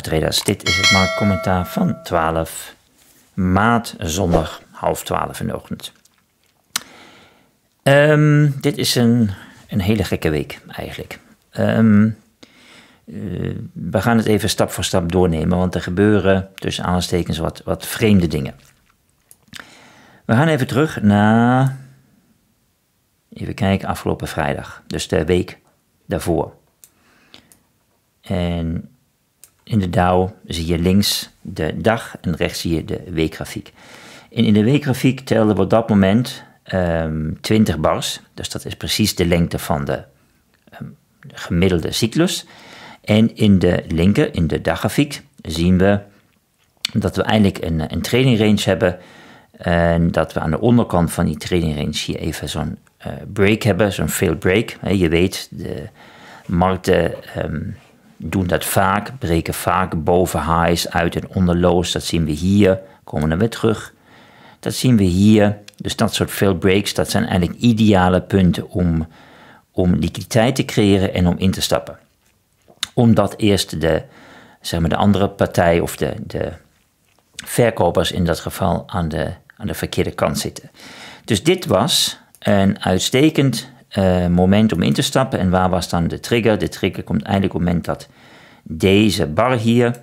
traders. dit is het marktcommentaar van 12 maart zondag half 12 in de ochtend. Ehm, dit is een, een hele gekke week eigenlijk. Ehm, eh, we gaan het even stap voor stap doornemen, want er gebeuren tussen aanstekens wat, wat vreemde dingen. We gaan even terug naar, even kijken, afgelopen vrijdag, dus de week daarvoor. En in de Dow zie je links de dag en rechts zie je de weekgrafiek. En in de weekgrafiek telden we op dat moment um, ehm, 20 bars. Dus dat is precies de lengte van ehm, de gemiddelde cyclus. En in de linker, in de daggrafiek, zien we dat we eigenlijk een, een training range hebben. En dat we aan de onderkant van die training range hier even zo'n eh, break hebben, zo'n fail break. je weet, de markten ehm, doen dat vaak, breken vaak boven highs uit en onder lows. Dat zien we hier, komen we weer terug. Dat zien we hier. Dus dat soort veel breaks, dat zijn eigenlijk ideale punten om, om liquiditeit te creëren en om in te stappen. Omdat eerst de, zeg maar de andere partij of de, de verkopers in dat geval aan de, aan de verkeerde kant zitten. Dus dit was een uitstekend eh, moment om in te stappen. En waar was dan de trigger? De trigger komt eigenlijk op het moment dat deze bar hier,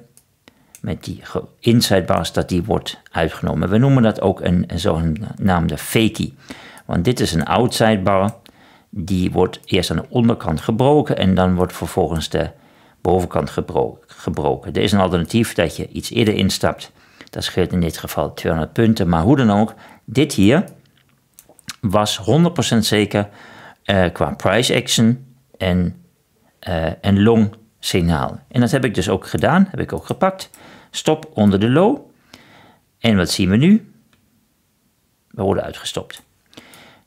met die inside bars, dat die wordt uitgenomen. We noemen dat ook een, zogenaamde fakie. Want dit is een outside bar. Die wordt eerst aan de onderkant gebroken en dan wordt vervolgens de bovenkant gebroken. Er is een alternatief dat je iets eerder instapt. Dat scheelt in dit geval 200 punten. Maar hoe dan ook, dit hier was 100% zeker eh, qua price action en, eh, en long signaal. En dat heb ik dus ook gedaan, heb ik ook gepakt. Stop onder de low. En wat zien we nu? We worden uitgestopt.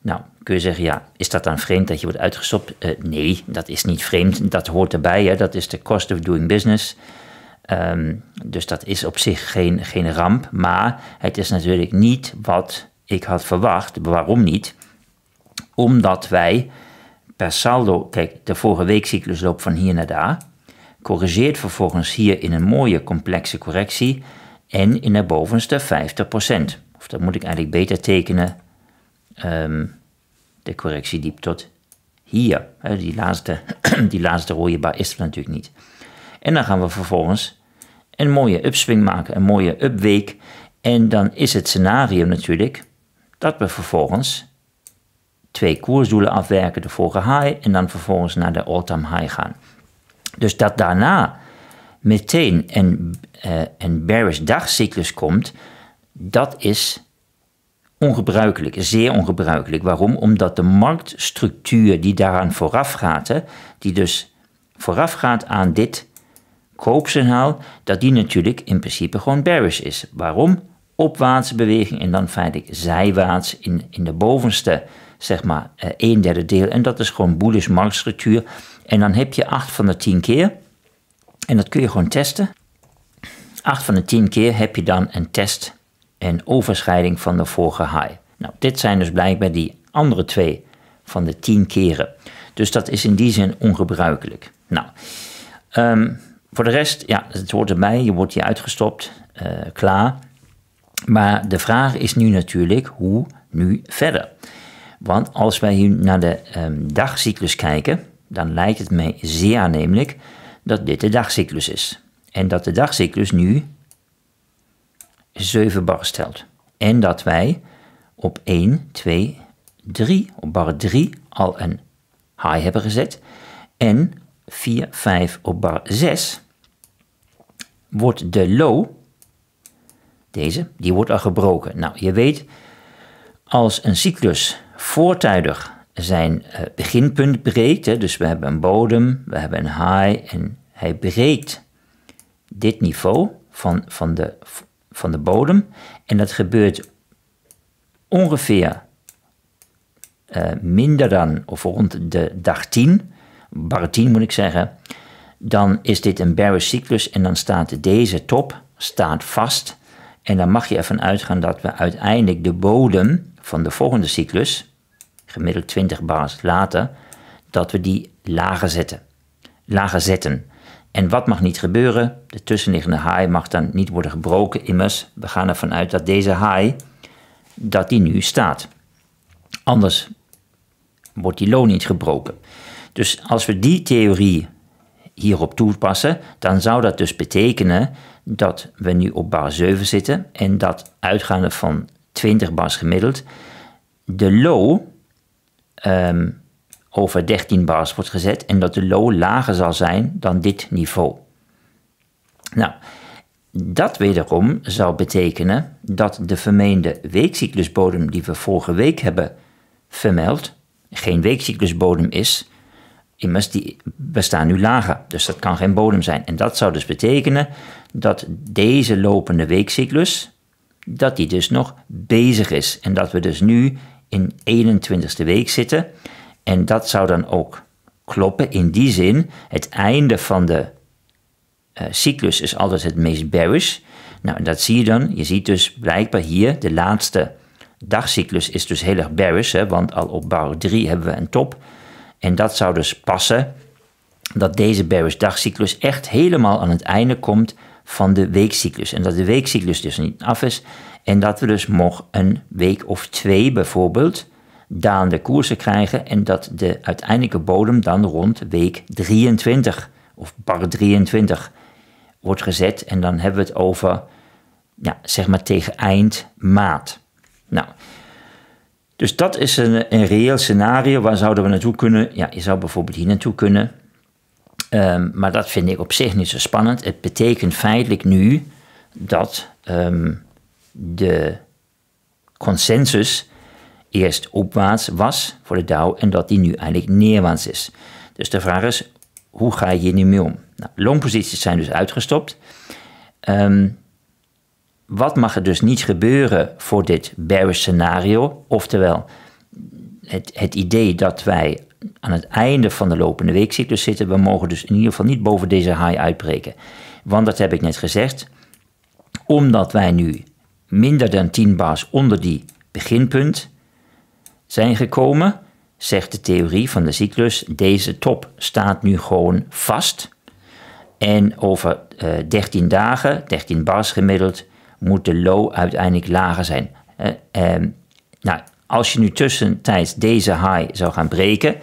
Nou, kun je zeggen, ja, is dat dan vreemd dat je wordt uitgestopt? Eh, nee, dat is niet vreemd. Dat hoort erbij. Hè? Dat is de cost of doing business. Ehm, dus dat is op zich geen, geen ramp. Maar het is natuurlijk niet wat ik had verwacht. Waarom niet? omdat wij per saldo, kijk, de vorige weekcyclus loopt van hier naar daar, corrigeert vervolgens hier in een mooie complexe correctie en in de bovenste 50%. Of dat moet ik eigenlijk beter tekenen, ehm, de correctie diep tot hier. Die laatste, die laatste rode bar is er natuurlijk niet. En dan gaan we vervolgens een mooie upswing maken, een mooie upweek. En dan is het scenario natuurlijk dat we vervolgens twee koersdoelen afwerken, de vorige high en dan vervolgens naar de all-time high gaan. Dus dat daarna meteen een, eh, een bearish dagcyclus komt, dat is ongebruikelijk, zeer ongebruikelijk. Waarom? Omdat de marktstructuur die daaraan vooraf gaat, die dus vooraf gaat aan dit koopsignaal, dat die natuurlijk in principe gewoon bearish is. Waarom? Opwaartse beweging en dan feitelijk zijwaarts in, in de bovenste zeg maar eh, een derde deel. En dat is gewoon Bullish marktstructuur. En dan heb je 8 van de 10 keer, en dat kun je gewoon testen. 8 van de 10 keer heb je dan een test en overschrijding van de vorige high. Nou, dit zijn dus blijkbaar die andere twee van de 10 keren. Dus dat is in die zin ongebruikelijk. Nou, ehm, voor de rest, ja, het hoort erbij. Je wordt hier uitgestopt, eh, klaar. Maar de vraag is nu natuurlijk hoe nu verder. Want als wij hier naar de um, dagcyclus kijken, dan lijkt het mij zeer namelijk dat dit de dagcyclus is. En dat de dagcyclus nu 7 bar stelt. En dat wij op 1, 2, 3, op bar 3 al een high hebben gezet. En 4, 5 op bar 6 wordt de low, deze, die wordt al gebroken. Nou, je weet, als een cyclus voortijdig zijn eh, beginpunt breekt. Dus we hebben een bodem, we hebben een high en hij breekt dit niveau van, van, de, van de bodem. En dat gebeurt ongeveer eh, minder dan of rond de dag 10, bar 10 moet ik zeggen. Dan is dit een bearish cyclus en dan staat deze top staat vast. En dan mag je ervan uitgaan dat we uiteindelijk de bodem van de volgende cyclus, gemiddeld 20 bars later, dat we die lager zetten. Lager zetten. En wat mag niet gebeuren? De tussenliggende haai mag dan niet worden gebroken. Immers, we gaan ervan uit dat deze haai, dat die nu staat. Anders wordt die low niet gebroken. Dus als we die theorie hierop toepassen, dan zou dat dus betekenen dat we nu op bar 7 zitten en dat uitgaande van 20 bars gemiddeld, de low Ehm, over 13 bars wordt gezet en dat de low lager zal zijn dan dit niveau. Nou, dat wederom zou betekenen dat de vermeende weekcyclusbodem die we vorige week hebben vermeld, geen weekcyclusbodem is. Immers, die bestaan nu lager, dus dat kan geen bodem zijn. En dat zou dus betekenen dat deze lopende weekcyclus, dat die dus nog bezig is. En dat we dus nu in 21ste week zitten. En dat zou dan ook kloppen in die zin. Het einde van de eh, cyclus is altijd het meest bearish. Nou, dat zie je dan. Je ziet dus blijkbaar hier de laatste dagcyclus is dus heel erg bearish. Hè, want al op bar 3 hebben we een top. En dat zou dus passen dat deze bearish dagcyclus echt helemaal aan het einde komt van de weekcyclus. En dat de weekcyclus dus niet af is en dat we dus nog een week of twee bijvoorbeeld dalende koersen krijgen en dat de uiteindelijke bodem dan rond week 23 of bar 23 wordt gezet. En dan hebben we het over, ja, zeg maar tegen eind maart. Nou, dus dat is een, een reëel scenario. Waar zouden we naartoe kunnen? Ja, je zou bijvoorbeeld hier naartoe kunnen. Ehm, maar dat vind ik op zich niet zo spannend. Het betekent feitelijk nu dat ehm, de consensus eerst opwaarts was voor de Dow en dat die nu eigenlijk neerwaarts is. Dus de vraag is, hoe ga je hier nu mee om? Nou, longposities zijn dus uitgestopt. Ehm, wat mag er dus niet gebeuren voor dit bearish scenario? Oftewel, het, het idee dat wij aan het einde van de lopende weekcyclus zitten. We mogen dus in ieder geval niet boven deze high uitbreken. Want dat heb ik net gezegd. Omdat wij nu minder dan 10 bars onder die beginpunt zijn gekomen, zegt de theorie van de cyclus, deze top staat nu gewoon vast. En over uh, eh, 13 dagen, 13 bars gemiddeld, moet de low uiteindelijk lager zijn. Eh, ehm, nou, als je nu tussentijds deze high zou gaan breken,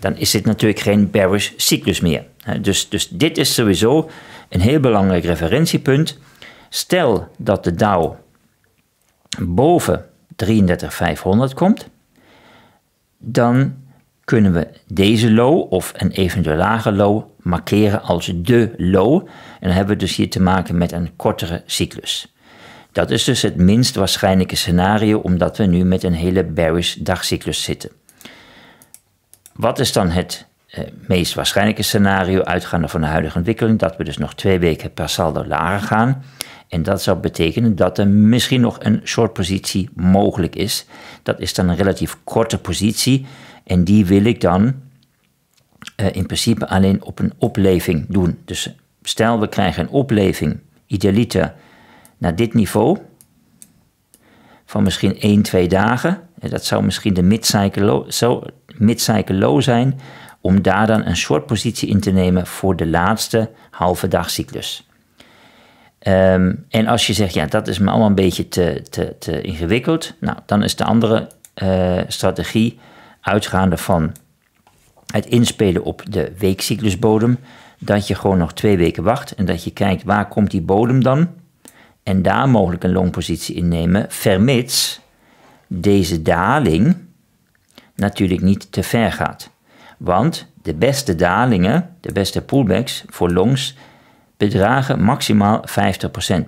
dan is dit natuurlijk geen bearish cyclus meer. Dus, dus dit is sowieso een heel belangrijk referentiepunt. Stel dat de Dow boven 33500 komt, dan kunnen we deze low of een eventueel lage low markeren als de low. En dan hebben we dus hier te maken met een kortere cyclus. Dat is dus het minst waarschijnlijke scenario omdat we nu met een hele bearish dagcyclus zitten. Wat is dan het eh, meest waarschijnlijke scenario, uitgaande van de huidige ontwikkeling, dat we dus nog twee weken per saldo lager gaan. En dat zou betekenen dat er misschien nog een short positie mogelijk is. Dat is dan een relatief korte positie. En die wil ik dan eh, in principe alleen op een opleving doen. Dus stel we krijgen een opleving, idealiter, naar dit niveau. Van misschien 1, 2 dagen. En dat zou misschien de mid-cycle low zijn om daar dan een soort positie in te nemen voor de laatste halve dagcyclus. Ehm, en als je zegt, ja, dat is me allemaal een beetje te, te, te ingewikkeld, nou, dan is de andere eh, strategie, uitgaande van het inspelen op de weekcyclusbodem, dat je gewoon nog twee weken wacht en dat je kijkt waar komt die bodem dan en daar mogelijk een in innemen, vermits deze daling natuurlijk niet te ver gaat. Want de beste dalingen, de beste pullbacks voor longs, bedragen maximaal 50%.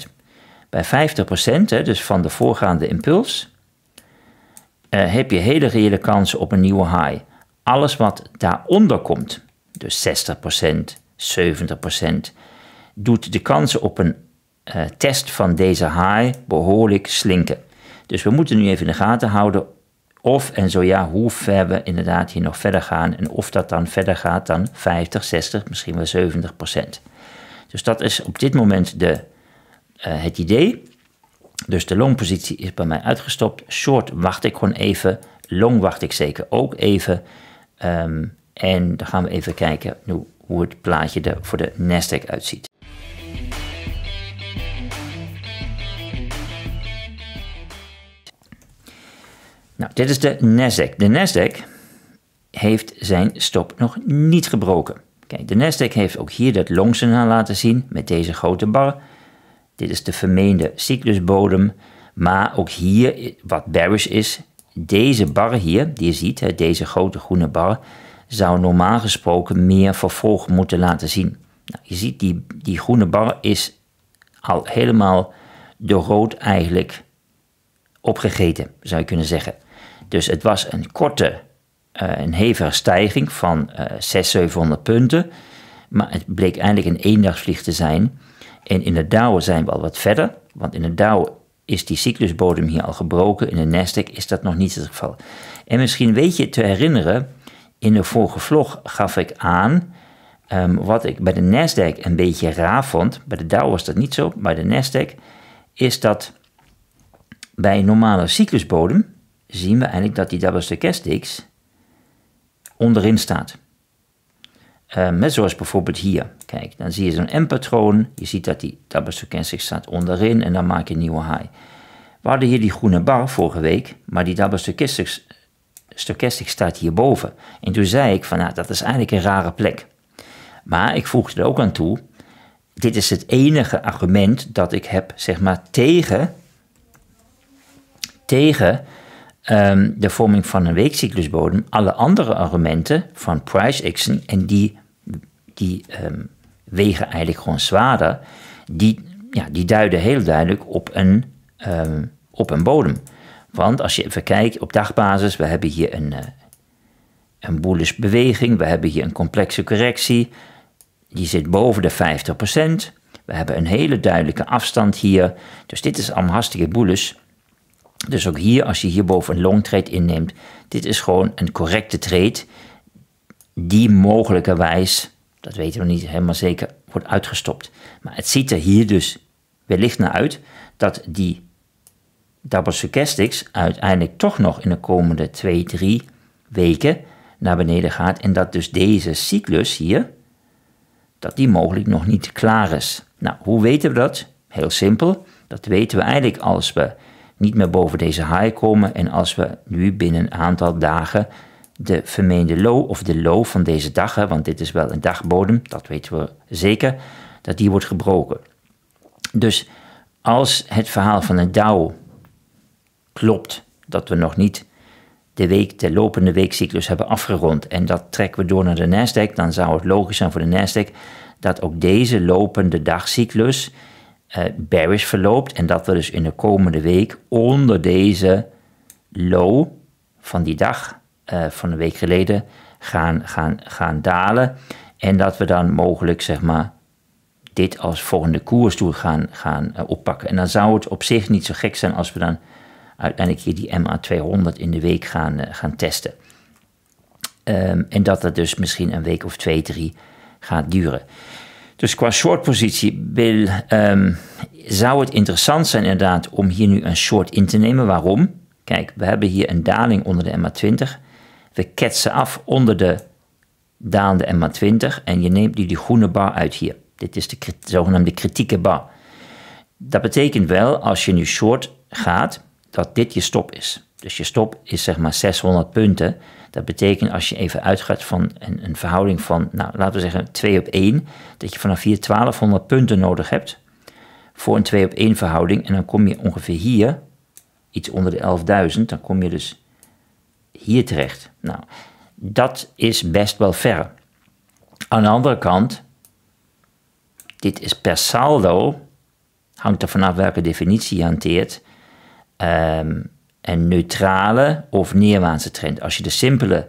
Bij 50%, dus van de voorgaande impuls, eh, heb je hele reële kansen op een nieuwe high. Alles wat daaronder komt, dus 60%, 70%, doet de kansen op een eh, test van deze high behoorlijk slinken. Dus we moeten nu even in de gaten houden of, en zo ja, hoe ver we inderdaad hier nog verder gaan en of dat dan verder gaat dan 50, 60, misschien wel 70 procent. Dus dat is op dit moment de, eh, het idee. Dus de longpositie is bij mij uitgestopt. Short wacht ik gewoon even. Long wacht ik zeker ook even. Ehm, en dan gaan we even kijken hoe, hoe het plaatje er voor de Nasdaq uitziet. Nou, dit is de Nasdaq. De Nasdaq heeft zijn stop nog niet gebroken. Kijk, de Nasdaq heeft ook hier dat longsignaal laten zien met deze grote bar. Dit is de vermeende cyclusbodem. Maar ook hier, wat bearish is, deze bar hier, die je ziet, deze grote groene bar, zou normaal gesproken meer vervolg moeten laten zien. Nou, je ziet, die, die groene bar is al helemaal door rood eigenlijk opgegeten, zou je kunnen zeggen. Dus het was een korte, eh, een hevige stijging van 600, eh, 700 punten. Maar het bleek eindelijk een eendagsvlieg te zijn. En in de Dow zijn we al wat verder. Want in de Dow is die cyclusbodem hier al gebroken. In de Nasdaq is dat nog niet het geval. En misschien weet je te herinneren, in de vorige vlog gaf ik aan ehm, wat ik bij de Nasdaq een beetje raar vond. Bij de Dow was dat niet zo, bij de Nasdaq is dat bij een normale cyclusbodem zien we eigenlijk dat die double stochastics onderin staat. Uh, net zoals bijvoorbeeld hier. Kijk, dan zie je zo'n M-patroon. Je ziet dat die double stochastic staat onderin en dan maak je een nieuwe high. We hadden hier die groene bar vorige week, maar die double stochastic, staat hierboven. En toen zei ik van, nou, dat is eigenlijk een rare plek. Maar ik voegde er ook aan toe, dit is het enige argument dat ik heb, zeg maar, tegen, tegen Ehm, de vorming van een weekcyclusbodem alle andere argumenten van price action en die, die ehm, wegen eigenlijk gewoon zwaarder, die, ja, die duiden heel duidelijk op een, ehm, op een bodem. Want als je even kijkt op dagbasis, we hebben hier een, eh, een bullish beweging, we hebben hier een complexe correctie, die zit boven de 50%. We hebben een hele duidelijke afstand hier. Dus dit is allemaal hartstikke bullish. Dus ook hier, als je hierboven een long trade inneemt, dit is gewoon een correcte trade die mogelijkerwijs, dat weten we niet helemaal zeker, wordt uitgestopt. Maar het ziet er hier dus wellicht naar uit dat die double stochastics uiteindelijk toch nog in de komende 2, 3 weken naar beneden gaat. En dat dus deze cyclus hier, dat die mogelijk nog niet klaar is. Nou, hoe weten we dat? Heel simpel. Dat weten we eigenlijk als we niet meer boven deze high komen en als we nu binnen een aantal dagen de vermeende low of de low van deze dag, want dit is wel een dagbodem, dat weten we zeker, dat die wordt gebroken. Dus als het verhaal van een Dow klopt, dat we nog niet de, week, de lopende weekcyclus hebben afgerond en dat trekken we door naar de Nasdaq, dan zou het logisch zijn voor de Nasdaq dat ook deze lopende dagcyclus uh, bearish verloopt en dat we dus in de komende week onder deze low van die dag eh, van een week geleden gaan, gaan, gaan dalen en dat we dan mogelijk zeg maar dit als volgende koers gaan, gaan eh, oppakken. En dan zou het op zich niet zo gek zijn als we dan uiteindelijk hier die MA200 in de week gaan, gaan testen. Ehm, en dat dat dus misschien een week of twee, drie gaat duren. Dus qua shortpositie wil, ehm, zou het interessant zijn inderdaad om hier nu een short in te nemen. Waarom? Kijk, we hebben hier een daling onder de MA20. We ketsen af onder de daalde MA20 en je neemt nu die groene bar uit hier. Dit is de zogenaamde kritieke bar. Dat betekent wel, als je nu short gaat, dat dit je stop is. Dus je stop is zeg maar 600 punten. Dat betekent als je even uitgaat van een, een verhouding van, nou, laten we zeggen 2 op 1, dat je vanaf hier 1200 punten nodig hebt voor een 2 op 1 verhouding. En dan kom je ongeveer hier, iets onder de 11.000, dan kom je dus hier terecht. Nou, dat is best wel ver. Aan de andere kant, dit is per saldo, hangt er vanaf welke definitie je hanteert, um, een neutrale of neerwaartse trend. Als je de simpele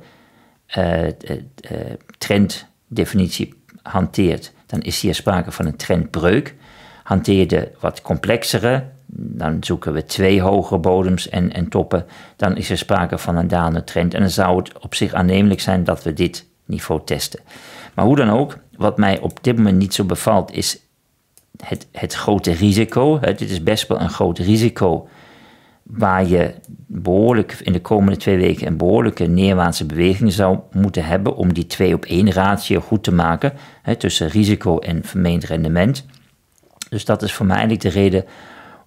eh, eh, eh, trenddefinitie hanteert, dan is hier sprake van een trendbreuk. Hanteer je de wat complexere, dan zoeken we twee hogere bodems en, en toppen, dan is er sprake van een dalende trend. En dan zou het op zich aannemelijk zijn dat we dit niveau testen. Maar hoe dan ook, wat mij op dit moment niet zo bevalt, is het, het grote risico. Het, dit is best wel een groot risico waar je behoorlijk in de komende twee weken een behoorlijke neerwaartse beweging zou moeten hebben om die twee op 1 ratio goed te maken hè, tussen risico en vermeend rendement. Dus dat is voor mij eigenlijk de reden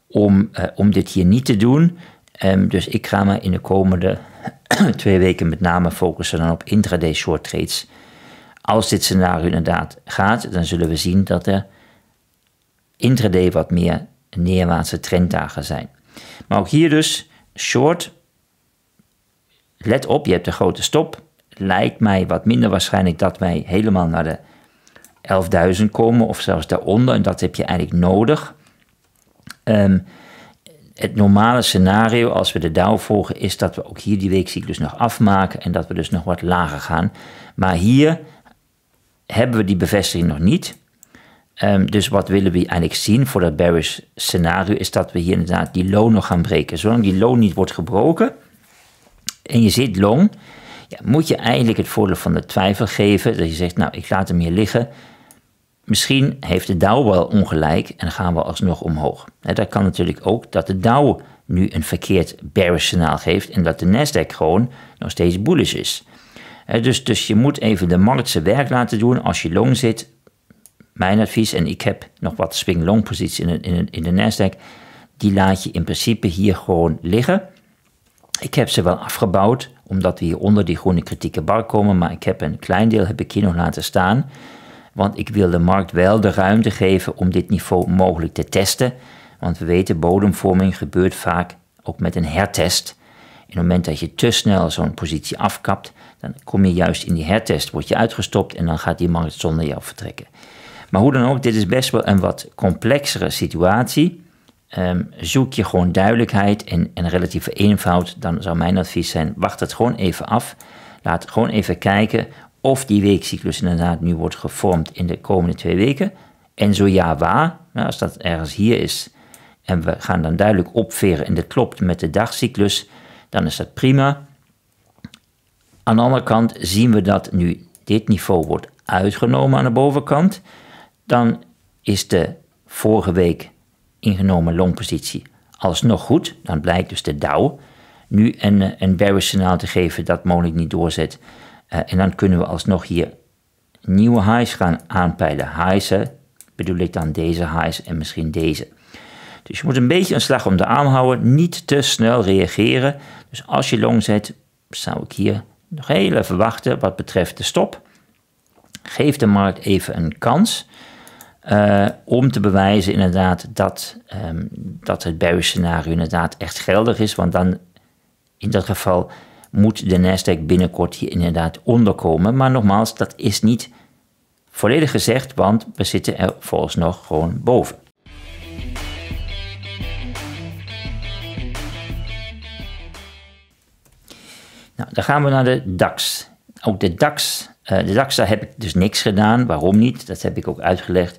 om, eh, om dit hier niet te doen. Ehm, dus ik ga me in de komende twee weken met name focussen dan op intraday short trades. Als dit scenario inderdaad gaat, dan zullen we zien dat er intraday wat meer neerwaartse trenddagen zijn. Maar ook hier dus, short, let op, je hebt een grote stop. Lijkt mij wat minder waarschijnlijk dat wij helemaal naar de 11.000 komen of zelfs daaronder. En dat heb je eigenlijk nodig. Ehm, het normale scenario als we de Dow volgen is dat we ook hier die weekcyclus nog afmaken en dat we dus nog wat lager gaan. Maar hier hebben we die bevestiging nog niet. Ehm, dus wat willen we eigenlijk zien voor dat bearish scenario is dat we hier inderdaad die loon nog gaan breken. Zolang die loon niet wordt gebroken en je zit long, ja, moet je eigenlijk het voordeel van de twijfel geven. Dat je zegt, nou ik laat hem hier liggen. Misschien heeft de Dow wel ongelijk en gaan we alsnog omhoog. He, dat kan natuurlijk ook dat de Dow nu een verkeerd bearish signaal geeft en dat de Nasdaq gewoon nog steeds bullish is. dus, dus je moet even de markt zijn werk laten doen. Als je long zit, mijn advies, en ik heb nog wat swing-long posities in, in, in de Nasdaq, die laat je in principe hier gewoon liggen. Ik heb ze wel afgebouwd, omdat we hier onder die groene kritieke bar komen, maar ik heb een klein deel heb ik hier nog laten staan. Want ik wil de markt wel de ruimte geven om dit niveau mogelijk te testen. Want we weten, bodemvorming gebeurt vaak ook met een hertest. In het moment dat je te snel zo'n positie afkapt, dan kom je juist in die hertest, word je uitgestopt en dan gaat die markt zonder jou vertrekken. Maar hoe dan ook, dit is best wel een wat complexere situatie. Ehm, zoek je gewoon duidelijkheid en, en relatieve eenvoud, dan zou mijn advies zijn: wacht het gewoon even af. Laat gewoon even kijken of die weekcyclus inderdaad nu wordt gevormd in de komende twee weken. En zo ja, waar, nou, als dat ergens hier is en we gaan dan duidelijk opveren en dat klopt met de dagcyclus, dan is dat prima. Aan de andere kant zien we dat nu dit niveau wordt uitgenomen aan de bovenkant dan is de vorige week ingenomen longpositie alsnog goed. Dan blijkt dus de Dow nu een, eh, een bearish signaal te geven dat mogelijk niet doorzet. Eh, en dan kunnen we alsnog hier nieuwe highs gaan aanpeilen. Highs, bedoel ik dan deze highs en misschien deze. Dus je moet een beetje een slag om de arm niet te snel reageren. Dus als je long zet, zou ik hier nog heel even wachten wat betreft de stop. Geef de markt even een kans. Eh, om te bewijzen inderdaad dat, ehm, dat het Barry-scenario inderdaad echt geldig is. Want dan, in dat geval, moet de Nasdaq binnenkort hier inderdaad onderkomen. Maar nogmaals, dat is niet volledig gezegd, want we zitten er volgens nog gewoon boven. Nou, dan gaan we naar de DAX. Ook de DAX, eh, de DAX, daar heb ik dus niks gedaan. Waarom niet? Dat heb ik ook uitgelegd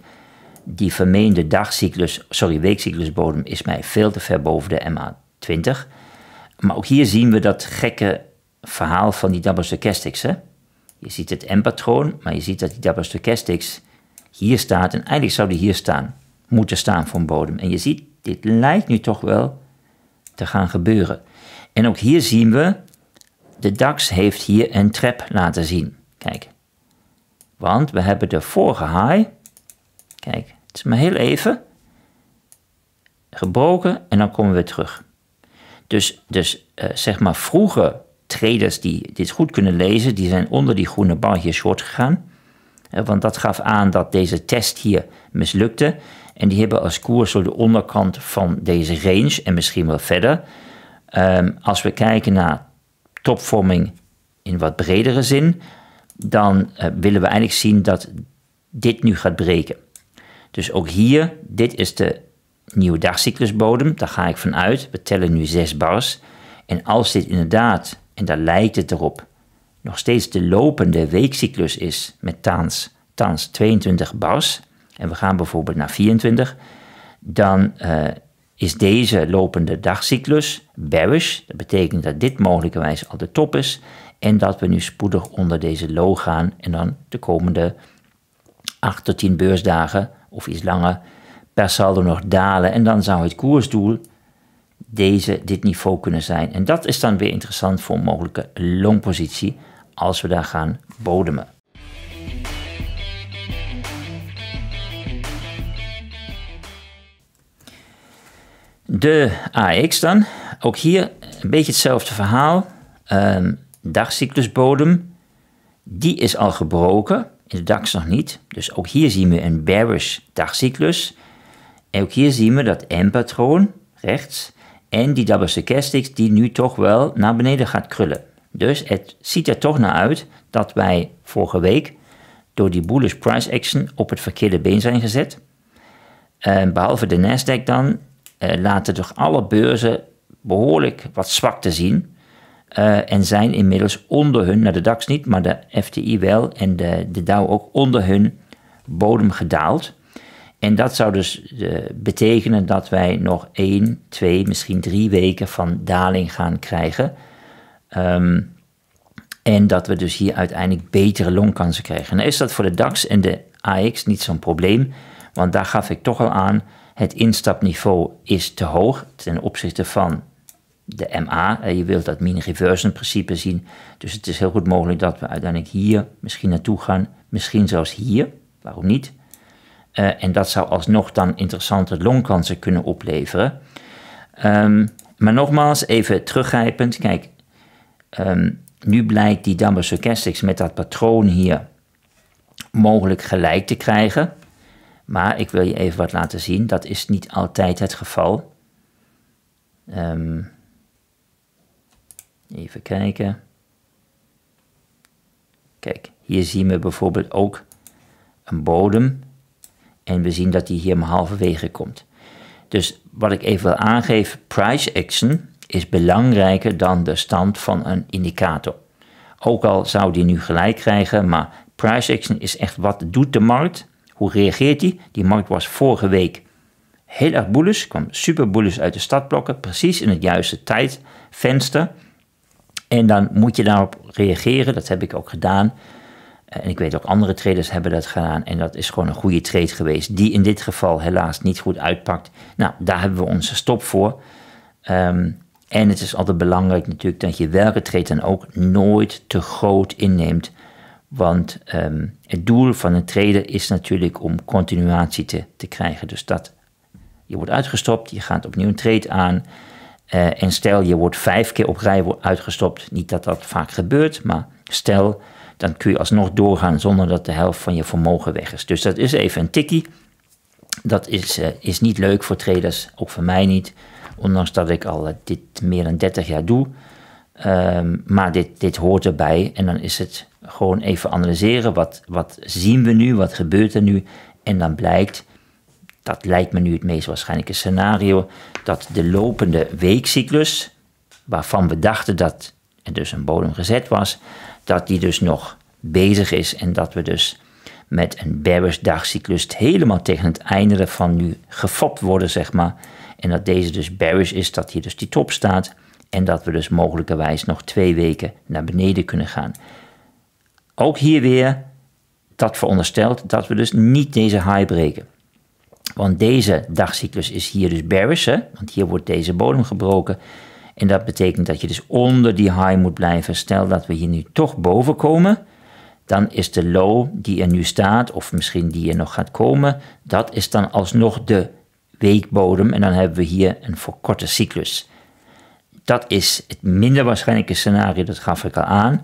die vermeende dagcyclus, sorry, weekcyclusbodem is mij veel te ver boven de MA20. Maar ook hier zien we dat gekke verhaal van die stochastics. Hè? Je ziet het M-patroon, maar je ziet dat die stochastics hier staat. En eigenlijk zou die hier staan, moeten staan voor een bodem. En je ziet, dit lijkt nu toch wel te gaan gebeuren. En ook hier zien we, de DAX heeft hier een trap laten zien. Kijk, want we hebben de vorige high Kijk, het is maar heel even gebroken en dan komen we terug. Dus, dus eh, zeg maar vroege traders die dit goed kunnen lezen, die zijn onder die groene hier short gegaan. Eh, want dat gaf aan dat deze test hier mislukte. En die hebben als koers zo de onderkant van deze range en misschien wel verder. Ehm, als we kijken naar topvorming in wat bredere zin, dan eh, willen we eigenlijk zien dat dit nu gaat breken. Dus ook hier, dit is de nieuwe dagcyclusbodem. Daar ga ik vanuit. We tellen nu 6 bars. En als dit inderdaad, en daar lijkt het erop, nog steeds de lopende weekcyclus is met thans, thans 22 bars, en we gaan bijvoorbeeld naar 24, dan eh, is deze lopende dagcyclus bearish. Dat betekent dat dit mogelijkerwijs al de top is en dat we nu spoedig onder deze low gaan en dan de komende 8 tot 10 beursdagen of iets langer per saldo nog dalen. En dan zou het koersdoel deze, dit niveau kunnen zijn. En dat is dan weer interessant voor een mogelijke longpositie als we daar gaan bodemen. De AX dan, ook hier een beetje hetzelfde verhaal. Um, dagcyclusbodem, die is al gebroken. De DAX nog niet. Dus ook hier zien we een bearish dagcyclus. En ook hier zien we dat M-patroon rechts en die double stochastics die nu toch wel naar beneden gaat krullen. Dus het ziet er toch naar uit dat wij vorige week door die bullish price action op het verkeerde been zijn gezet. Ehm, behalve de Nasdaq dan eh, laten toch alle beurzen behoorlijk wat zwak te zien. Eh, en zijn inmiddels onder hun, naar nou, de DAX niet, maar de FTI wel en de, de Dow ook onder hun bodem gedaald. En dat zou dus eh, betekenen dat wij nog één, twee, misschien drie weken van daling gaan krijgen. Ehm, en dat we dus hier uiteindelijk betere longkansen krijgen. Nou is dat voor de DAX en de AX niet zo'n probleem, want daar gaf ik toch al aan, het instapniveau is te hoog ten opzichte van de MA. Eh, je wilt dat min reversion principe zien. Dus het is heel goed mogelijk dat we uiteindelijk hier misschien naartoe gaan. Misschien zelfs hier, waarom niet? Eh, en dat zou alsnog dan interessante longkansen kunnen opleveren. Ehm, maar nogmaals, even teruggrijpend. Kijk, ehm, nu blijkt die Dumber Stochastics met dat patroon hier mogelijk gelijk te krijgen. Maar ik wil je even wat laten zien. Dat is niet altijd het geval. Ehm, Even kijken. Kijk, hier zien we bijvoorbeeld ook een bodem. En we zien dat die hier maar halverwege komt. Dus wat ik even wil aangeven, price action is belangrijker dan de stand van een indicator. Ook al zou die nu gelijk krijgen, maar price action is echt wat doet de markt? Hoe reageert die? Die markt was vorige week heel erg bullish, kwam super bullish uit de stadblokken, precies in het juiste tijdvenster. En dan moet je daarop reageren. Dat heb ik ook gedaan. Eh, en ik weet ook andere traders hebben dat gedaan. En dat is gewoon een goede trade geweest. Die in dit geval helaas niet goed uitpakt. Nou, daar hebben we onze stop voor. Ehm, en het is altijd belangrijk natuurlijk dat je welke trade dan ook nooit te groot inneemt. Want ehm, het doel van een trader is natuurlijk om continuatie te, te krijgen. Dus dat je wordt uitgestopt, je gaat opnieuw een trade aan. Eh, en stel je wordt vijf keer op rij uitgestopt, niet dat dat vaak gebeurt, maar stel, dan kun je alsnog doorgaan zonder dat de helft van je vermogen weg is. Dus dat is even een tikkie. Dat is, eh, is niet leuk voor traders, ook voor mij niet, ondanks dat ik al eh, dit meer dan 30 jaar doe. Ehm, maar dit, dit hoort erbij en dan is het gewoon even analyseren, wat, wat zien we nu, wat gebeurt er nu? En dan blijkt dat lijkt me nu het meest waarschijnlijke scenario dat de lopende weekcyclus, waarvan we dachten dat er dus een bodem gezet was, dat die dus nog bezig is en dat we dus met een bearish-dagcyclus helemaal tegen het einde van nu gefopt worden, zeg maar. En dat deze dus bearish is, dat hier dus die top staat en dat we dus mogelijkerwijs nog twee weken naar beneden kunnen gaan. Ook hier weer, dat veronderstelt dat we dus niet deze high breken. Want deze dagcyclus is hier dus bearish, hè? want hier wordt deze bodem gebroken. En dat betekent dat je dus onder die high moet blijven. Stel dat we hier nu toch boven komen, dan is de low die er nu staat, of misschien die er nog gaat komen, dat is dan alsnog de weekbodem. En dan hebben we hier een verkorte cyclus. Dat is het minder waarschijnlijke scenario, dat gaf ik al aan.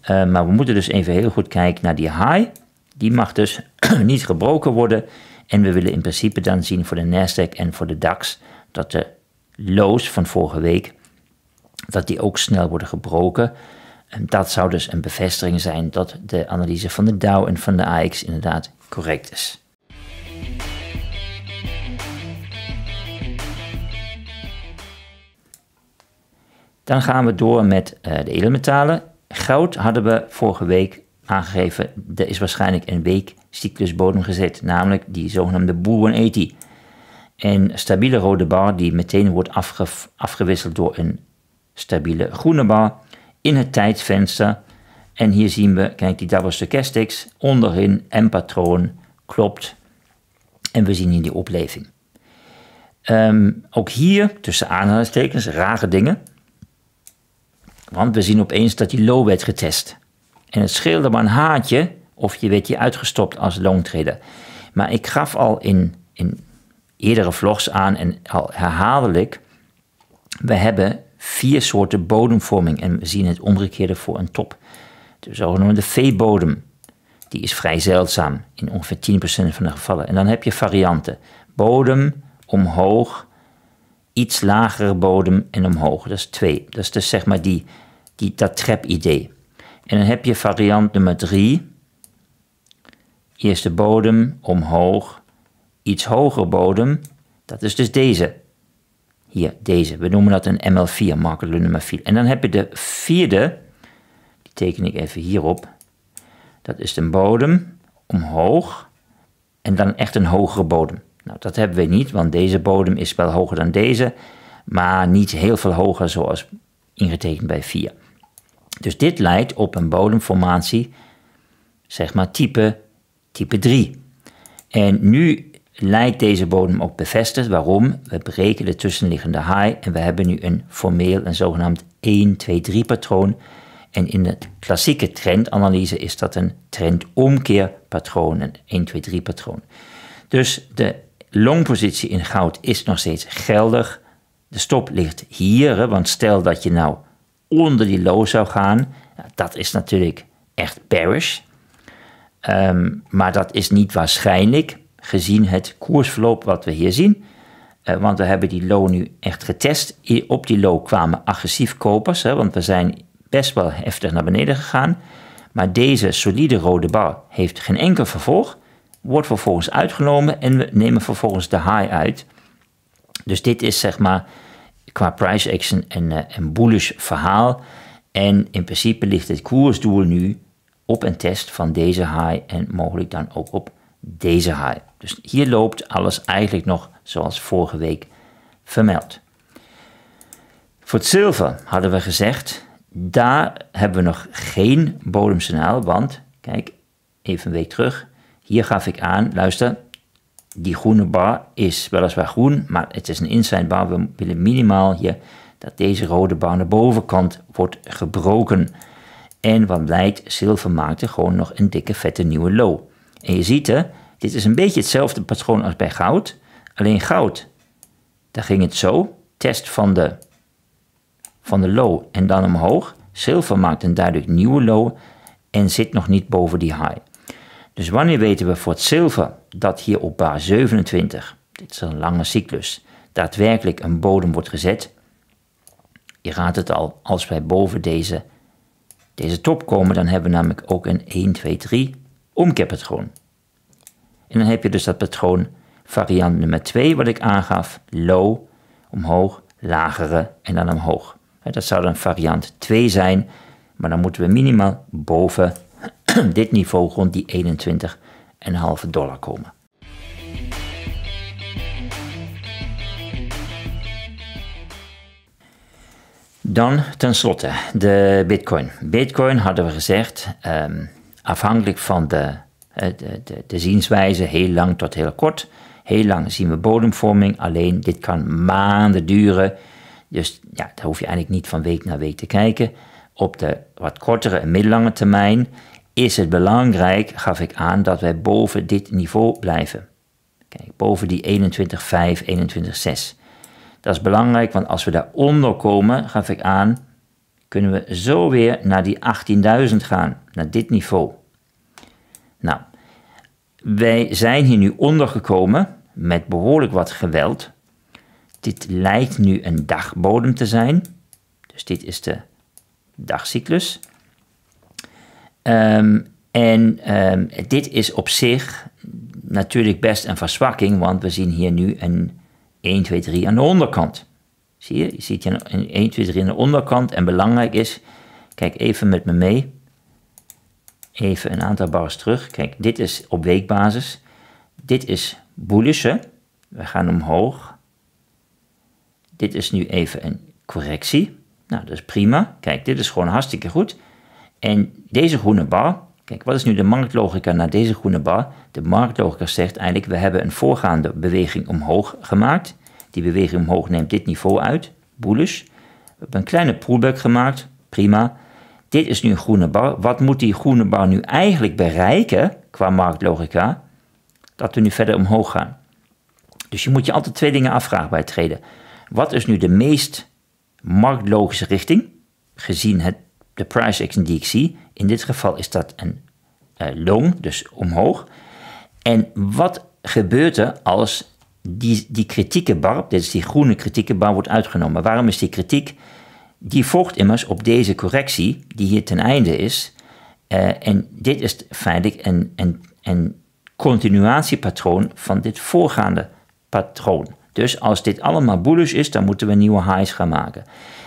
Eh, maar we moeten dus even heel goed kijken naar die high. Die mag dus niet gebroken worden. En we willen in principe dan zien voor de Nasdaq en voor de DAX dat de lows van vorige week, dat die ook snel worden gebroken. En dat zou dus een bevestiging zijn dat de analyse van de Dow en van de AX inderdaad correct is. Dan gaan we door met uh, de edelmetalen. Goud hadden we vorige week aangegeven. Er is waarschijnlijk een week cyclusbodem gezet, namelijk die zogenaamde boerenetie. Een stabiele rode bar die meteen wordt afge afgewisseld door een stabiele groene bar in het tijdvenster. En hier zien we, kijk, die double stochastics onderin en patroon klopt. En we zien hier die opleving. Ehm, ook hier, tussen aanhalingstekens, rare dingen. Want we zien opeens dat die low werd getest. En het scheelde maar een haartje of je werd je uitgestopt als longtrader. Maar ik gaf al in, in eerdere vlogs aan en al herhaaldelijk, we hebben vier soorten bodemvorming en we zien het omgekeerde voor een top. De zogenoemde V-bodem, die is vrij zeldzaam in ongeveer 10% van de gevallen. En dan heb je varianten. Bodem, omhoog, iets lagere bodem en omhoog. Dat is twee. Dat is dus zeg maar die, die, dat trap idee. En dan heb je variant nummer drie, Eerste bodem omhoog, iets hogere bodem, dat is dus deze. Hier, deze. We noemen dat een ML4, marker nummer 4. En dan heb je de vierde, die teken ik even hierop. Dat is een bodem omhoog en dan echt een hogere bodem. Nou, dat hebben we niet, want deze bodem is wel hoger dan deze, maar niet heel veel hoger zoals ingetekend bij 4. Dus dit leidt op een bodemformatie, zeg maar type type 3. En nu lijkt deze bodem ook bevestigd. Waarom? We breken de tussenliggende high en we hebben nu een formeel een zogenaamd 1-2-3 patroon. En in de klassieke trendanalyse is dat een trendomkeerpatroon, een 1-2-3 patroon. Dus de longpositie in goud is nog steeds geldig. De stop ligt hier, want stel dat je nou onder die low zou gaan, dat is natuurlijk echt bearish. Ehm, maar dat is niet waarschijnlijk gezien het koersverloop wat we hier zien. Eh, want we hebben die low nu echt getest. Op die low kwamen agressief kopers, hè, want we zijn best wel heftig naar beneden gegaan. Maar deze solide rode bar heeft geen enkel vervolg, wordt vervolgens uitgenomen en we nemen vervolgens de high uit. Dus dit is zeg maar qua price action een, eh, een bullish verhaal. En in principe ligt het koersdoel nu op een test van deze haai en mogelijk dan ook op deze haai. Dus hier loopt alles eigenlijk nog zoals vorige week vermeld. Voor het zilver hadden we gezegd, daar hebben we nog geen bodemsignaal, want kijk, even een week terug, hier gaf ik aan, luister, die groene bar is weliswaar groen, maar het is een inside bar, we willen minimaal hier dat deze rode bar de bovenkant wordt gebroken. En wat blijkt, zilver maakte gewoon nog een dikke vette nieuwe low. En je ziet hè, dit is een beetje hetzelfde patroon als bij goud. Alleen goud, daar ging het zo. Test van de, van de low en dan omhoog. Zilver maakt een duidelijk nieuwe low en zit nog niet boven die high. Dus wanneer weten we voor het zilver dat hier op baar 27, dit is een lange cyclus, daadwerkelijk een bodem wordt gezet? Je raadt het al, als wij boven deze deze top komen, dan hebben we namelijk ook een 1, 2, 3 omkeerpatroon. En dan heb je dus dat patroon variant nummer 2, wat ik aangaf, low, omhoog, lagere en dan omhoog. Dat zou dan variant 2 zijn, maar dan moeten we minimaal boven dit niveau rond die 21,5 dollar komen. Dan tenslotte de Bitcoin. Bitcoin hadden we gezegd, ehm, afhankelijk van de, eh, de, de, de, zienswijze, heel lang tot heel kort. Heel lang zien we bodemvorming, alleen dit kan maanden duren. Dus ja, daar hoef je eigenlijk niet van week naar week te kijken. Op de wat kortere en middellange termijn is het belangrijk, gaf ik aan, dat wij boven dit niveau blijven. Kijk, boven die 21,5, 21,6. Dat is belangrijk, want als we daaronder komen, gaf ik aan, kunnen we zo weer naar die 18.000 gaan, naar dit niveau. Nou, wij zijn hier nu ondergekomen met behoorlijk wat geweld. Dit lijkt nu een dagbodem te zijn. Dus dit is de dagcyclus. Ehm, en ehm, dit is op zich natuurlijk best een verzwakking, want we zien hier nu een 1, 2, 3 aan de onderkant. Zie je? Je ziet je 1, 2, 3 aan de onderkant. En belangrijk is, kijk even met me mee. Even een aantal bars terug. Kijk, dit is op weekbasis. Dit is bullische. We gaan omhoog. Dit is nu even een correctie. Nou, dat is prima. Kijk, dit is gewoon hartstikke goed. En deze groene bar, kijk, wat is nu de marktlogica naar deze groene bar? De marktlogica zegt eigenlijk, we hebben een voorgaande beweging omhoog gemaakt die beweging omhoog neemt dit niveau uit, bullish. We hebben een kleine pullback gemaakt, prima. Dit is nu een groene bar. Wat moet die groene bar nu eigenlijk bereiken qua marktlogica? Dat we nu verder omhoog gaan. Dus je moet je altijd twee dingen afvragen bij treden. Wat is nu de meest marktlogische richting, gezien het, de price action die ik zie? In dit geval is dat een uh, eh, long, dus omhoog. En wat gebeurt er als die, die kritieke bar, dus die groene kritieke bar, wordt uitgenomen. Waarom is die kritiek? Die volgt immers op deze correctie, die hier ten einde is. Eh, en dit is feitelijk een, continuatiepatroon van dit voorgaande patroon. Dus als dit allemaal bullish is, dan moeten we nieuwe highs gaan maken.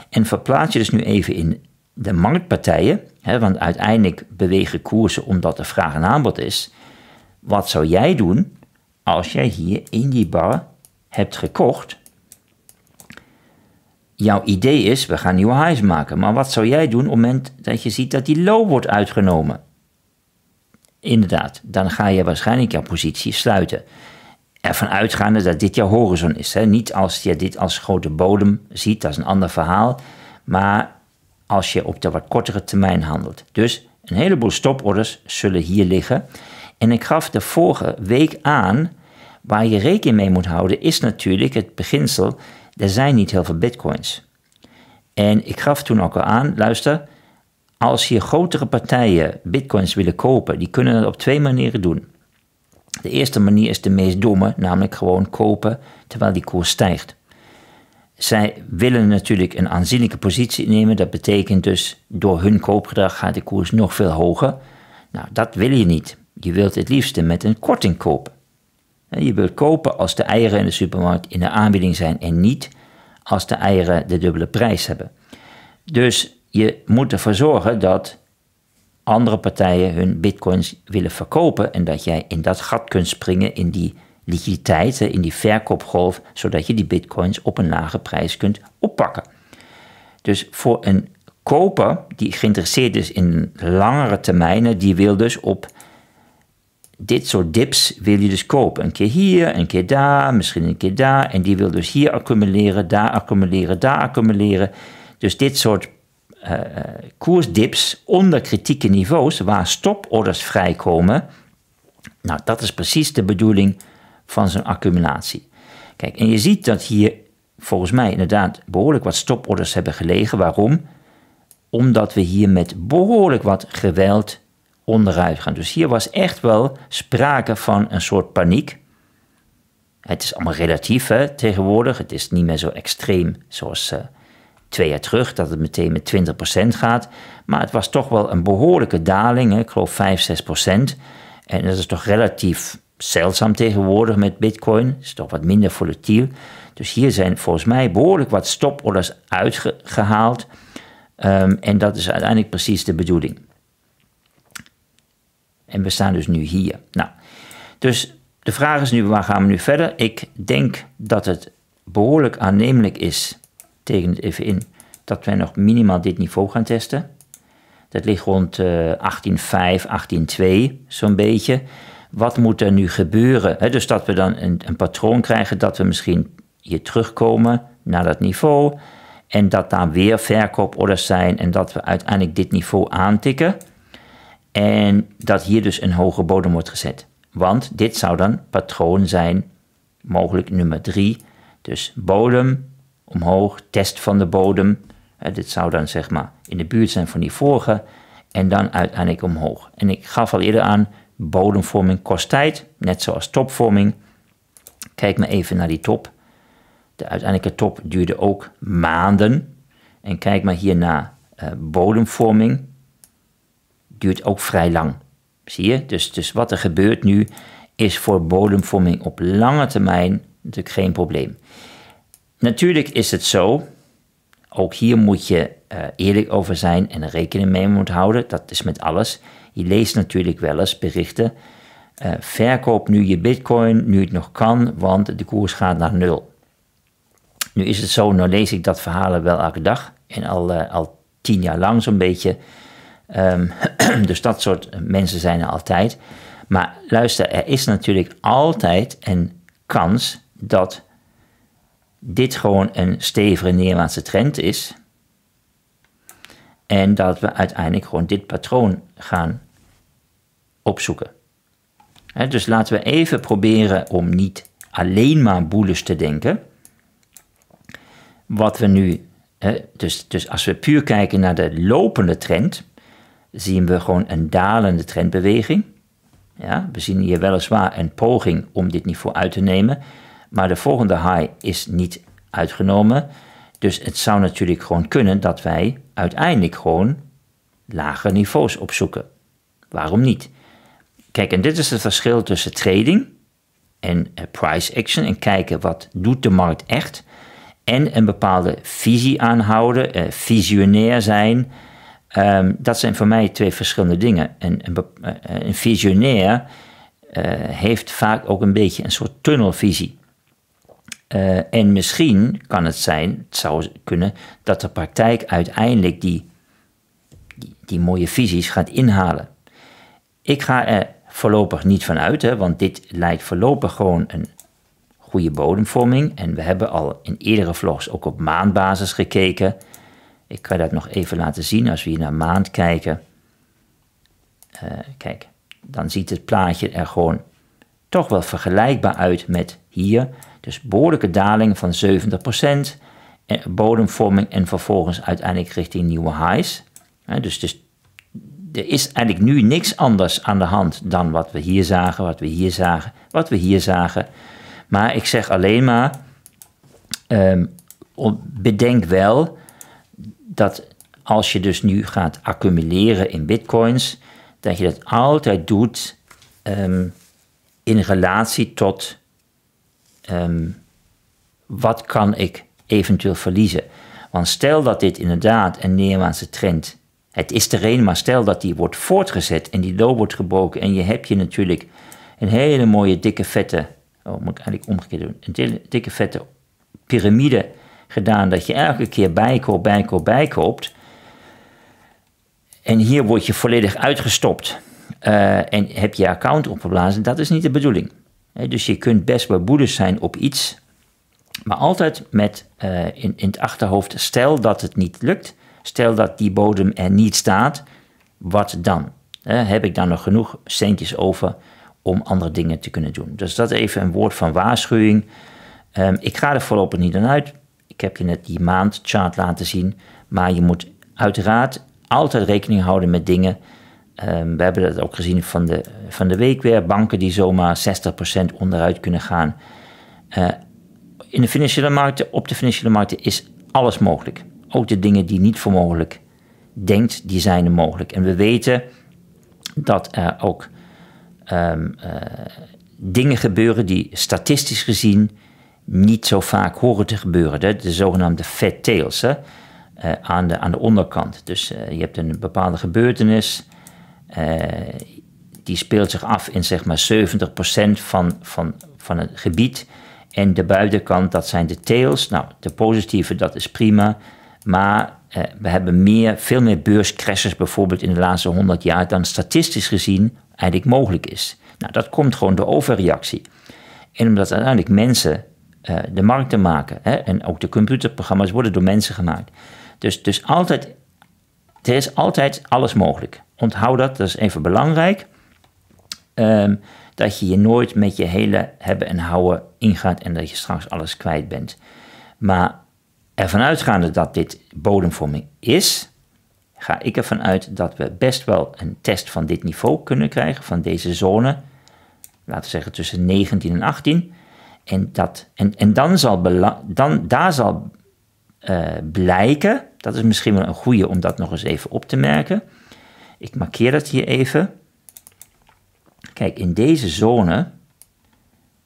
En verplaats je dus nu even in de marktpartijen, hè, want uiteindelijk bewegen koersen omdat er vraag en aanbod is. Wat zou jij doen als jij hier in die bar hebt gekocht. Jouw idee is, we gaan nieuwe highs maken. Maar wat zou jij doen op het moment dat je ziet dat die low wordt uitgenomen? Inderdaad, dan ga je waarschijnlijk jouw positie sluiten. Ervan uitgaande dat dit jouw horizon is. Hè? Niet als je dit als grote bodem ziet, dat is een ander verhaal. Maar als je op de wat kortere termijn handelt. Dus een heleboel stoporders zullen hier liggen. En ik gaf de vorige week aan, waar je rekening mee moet houden, is natuurlijk het beginsel, er zijn niet heel veel bitcoins. En ik gaf toen ook al aan, luister, als hier grotere partijen bitcoins willen kopen, die kunnen dat op twee manieren doen. De eerste manier is de meest domme, namelijk gewoon kopen terwijl die koers stijgt. Zij willen natuurlijk een aanzienlijke positie nemen. Dat betekent dus door hun koopgedrag gaat de koers nog veel hoger. Nou, dat wil je niet. Je wilt het liefste met een korting kopen. Je wilt kopen als de eieren in de supermarkt in de aanbieding zijn en niet als de eieren de dubbele prijs hebben. Dus je moet ervoor zorgen dat andere partijen hun bitcoins willen verkopen en dat jij in dat gat kunt springen in die liquiditeiten, in die verkoopgolf, zodat je die bitcoins op een lage prijs kunt oppakken. Dus voor een koper die geïnteresseerd is in langere termijnen, die wil dus op dit soort dips wil je dus kopen. Een keer hier, een keer daar, misschien een keer daar. En die wil dus hier accumuleren, daar accumuleren, daar accumuleren. Dus dit soort eh, eh, koersdips onder kritieke niveaus, waar stoporders vrijkomen. Nou, dat is precies de bedoeling van zo'n accumulatie. Kijk, en je ziet dat hier volgens mij inderdaad behoorlijk wat stoporders hebben gelegen. Waarom? Omdat we hier met behoorlijk wat geweld onderuit gaan. Dus hier was echt wel sprake van een soort paniek. Het is allemaal relatief tegenwoordig. Het is niet meer zo extreem zoals eh, twee jaar terug, dat het meteen met 20% gaat. Maar het was toch wel een behoorlijke daling, hè? ik geloof 5, 6%. En dat is toch relatief zeldzaam tegenwoordig met Bitcoin. Het is toch wat minder volatiel. Dus hier zijn volgens mij behoorlijk wat stoporders uitgehaald. Ehm, en dat is uiteindelijk precies de bedoeling. En we staan dus nu hier. Nou, dus de vraag is nu, waar gaan we nu verder? Ik denk dat het behoorlijk aannemelijk is, tegen het even in, dat wij nog minimaal dit niveau gaan testen. Dat ligt rond uh, 18,5, 18,2 zo'n beetje. Wat moet er nu gebeuren? dus dat we dan een, een patroon krijgen dat we misschien hier terugkomen naar dat niveau. En dat daar weer verkooporders zijn en dat we uiteindelijk dit niveau aantikken. En dat hier dus een hoge bodem wordt gezet. Want dit zou dan patroon zijn, mogelijk nummer 3. Dus bodem omhoog, test van de bodem. Eh, dit zou dan zeg maar in de buurt zijn van die vorige. En dan uiteindelijk omhoog. En ik gaf al eerder aan, bodemvorming kost tijd, net zoals topvorming. Kijk maar even naar die top. De uiteindelijke top duurde ook maanden. En kijk maar hier naar uh, bodemvorming duurt ook vrij lang. Zie je? Dus, dus wat er gebeurt nu is voor bodemvorming op lange termijn natuurlijk geen probleem. Natuurlijk is het zo, ook hier moet je eh, eerlijk over zijn en er rekening mee moet houden. Dat is met alles. Je leest natuurlijk wel eens berichten. Eh, verkoop nu je bitcoin, nu het nog kan, want de koers gaat naar nul. Nu is het zo, Nu lees ik dat verhaal wel elke dag. En al, eh, al tien jaar lang zo'n beetje. Ehm, dus dat soort mensen zijn er altijd. Maar luister, er is natuurlijk altijd een kans dat dit gewoon een stevige neerwaartse trend is. En dat we uiteindelijk gewoon dit patroon gaan opzoeken. dus laten we even proberen om niet alleen maar boeles te denken. Wat we nu, dus, dus als we puur kijken naar de lopende trend, zien we gewoon een dalende trendbeweging. Ja, we zien hier weliswaar een poging om dit niveau uit te nemen, maar de volgende high is niet uitgenomen. Dus het zou natuurlijk gewoon kunnen dat wij uiteindelijk gewoon lagere niveaus opzoeken. Waarom niet? Kijk, en dit is het verschil tussen trading en eh, price action en kijken wat doet de markt echt en een bepaalde visie aanhouden, eh, visionair zijn, Ehm, dat zijn voor mij twee verschillende dingen. Een, een, eh, eh, visionair eh, heeft vaak ook een beetje een soort tunnelvisie. en misschien kan het zijn, het zou kunnen, dat de praktijk uiteindelijk die, die, mooie visies gaat inhalen. Ik ga er voorlopig niet van uit, hè, want dit lijkt voorlopig gewoon een goede bodemvorming. En we hebben al in eerdere vlogs ook op maandbasis gekeken ik kan dat nog even laten zien als we hier naar maand kijken. Eh, kijk, dan ziet het plaatje er gewoon toch wel vergelijkbaar uit met hier. Dus behoorlijke daling van 70%, eh, bodemvorming en vervolgens uiteindelijk richting nieuwe highs. Eh, dus, dus er is eigenlijk nu niks anders aan de hand dan wat we hier zagen, wat we hier zagen, wat we hier zagen. Maar ik zeg alleen maar, ehm, bedenk wel dat als je dus nu gaat accumuleren in bitcoins, dat je dat altijd doet ehm, in relatie tot ehm, wat kan ik eventueel verliezen. Want stel dat dit inderdaad een neerwaartse trend, het is er een, maar stel dat die wordt voortgezet en die low wordt gebroken en je hebt je natuurlijk een hele mooie dikke vette, oh moet ik eigenlijk omgekeerd doen, een dikke vette piramide gedaan dat je elke keer bijkoopt, bijkoopt, bijkoopt. En hier word je volledig uitgestopt. Eh, en heb je account opgeblazen, dat is niet de bedoeling. Dus je kunt best bemoedigd zijn op iets, maar altijd met eh, in, in het achterhoofd, stel dat het niet lukt, stel dat die bodem er niet staat, wat dan? heb ik dan nog genoeg centjes over om andere dingen te kunnen doen? Dus dat even een woord van waarschuwing. Ehm, ik ga er voorlopig niet aan uit. Ik heb je net die maandchart laten zien. Maar je moet uiteraard altijd rekening houden met dingen. Ehm, we hebben dat ook gezien van de, van de week weer. Banken die zomaar 60% onderuit kunnen gaan. Eh, in de financiële markten, op de financiële markten is alles mogelijk. Ook de dingen die niet voor mogelijk denkt, die zijn er mogelijk. En we weten dat er ook ehm, eh, dingen gebeuren die statistisch gezien niet zo vaak horen te gebeuren. De zogenaamde fat tails hè? Eh, aan, de, aan de onderkant. Dus eh, je hebt een bepaalde gebeurtenis. Eh, die speelt zich af in zeg maar 70% van, van, van het gebied. En de buitenkant, dat zijn de tails. Nou, de positieve, dat is prima. Maar we hebben meer, veel meer beurscrashes bijvoorbeeld in de laatste 100 jaar dan statistisch gezien eigenlijk mogelijk is. Nou, dat komt gewoon door overreactie. En omdat uiteindelijk mensen eh, de markt te maken. Hè? En ook de computerprogramma's worden door mensen gemaakt. Dus, dus altijd, er is altijd alles mogelijk. Onthoud dat, dat is even belangrijk. Ehm, dat je je nooit met je hele hebben en houden ingaat en dat je straks alles kwijt bent. Maar ervan uitgaande dat dit bodemvorming is, ga ik ervan uit dat we best wel een test van dit niveau kunnen krijgen, van deze zone. Laten we zeggen tussen 19 en 18. En, dat, en, en dan zal dan, daar zal eh, blijken, dat is misschien wel een goede om dat nog eens even op te merken. Ik markeer dat hier even. Kijk, in deze zone,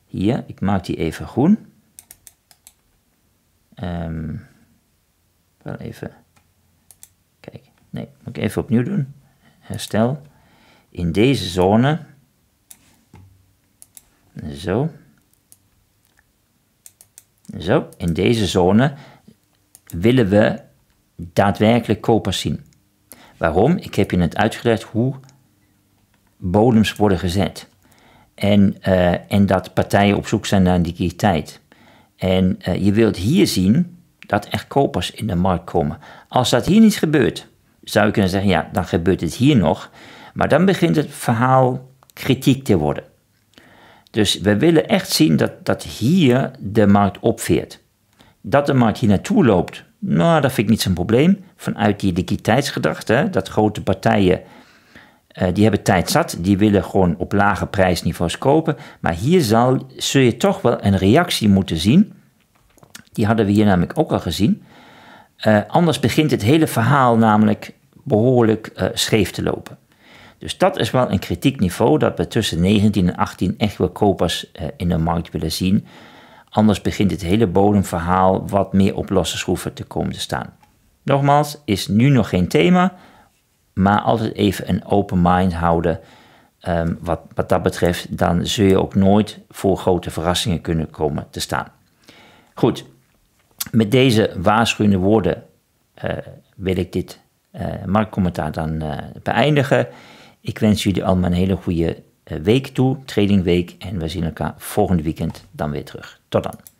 hier, ik maak die even groen. Um, wel even, kijk, nee, moet ik even opnieuw doen. Herstel. In deze zone, zo. Zo, in deze zone willen we daadwerkelijk kopers zien. Waarom? Ik heb je net uitgelegd hoe bodems worden gezet. En, eh, en dat partijen op zoek zijn naar liquiditeit. En eh, je wilt hier zien dat er kopers in de markt komen. Als dat hier niet gebeurt, zou je kunnen zeggen, ja, dan gebeurt het hier nog. Maar dan begint het verhaal kritiek te worden. Dus we willen echt zien dat, dat hier de markt opveert. Dat de markt hier naartoe loopt, nou, dat vind ik niet zo'n probleem. Vanuit die liquiditeitsgedachte, dat grote partijen, uh, die hebben tijd zat, die willen gewoon op lage prijsniveaus kopen. Maar hier zal, zul je toch wel een reactie moeten zien. Die hadden we hier namelijk ook al gezien. Eh, anders begint het hele verhaal namelijk behoorlijk eh, scheef te lopen. Dus dat is wel een kritiek niveau dat we tussen 19 en 18 echt wel kopers eh, in de markt willen zien. Anders begint het hele bodemverhaal wat meer op losse schroeven te komen te staan. Nogmaals, is nu nog geen thema, maar altijd even een open mind houden. Ehm, wat, wat dat betreft, dan zul je ook nooit voor grote verrassingen kunnen komen te staan. Goed, met deze waarschuwende woorden eh, wil ik dit uh, marktcommentaar dan beëindigen. Ik wens jullie allemaal een hele goede eh, week toe, trading week, En we zien elkaar volgende weekend dan weer terug. Tot dan.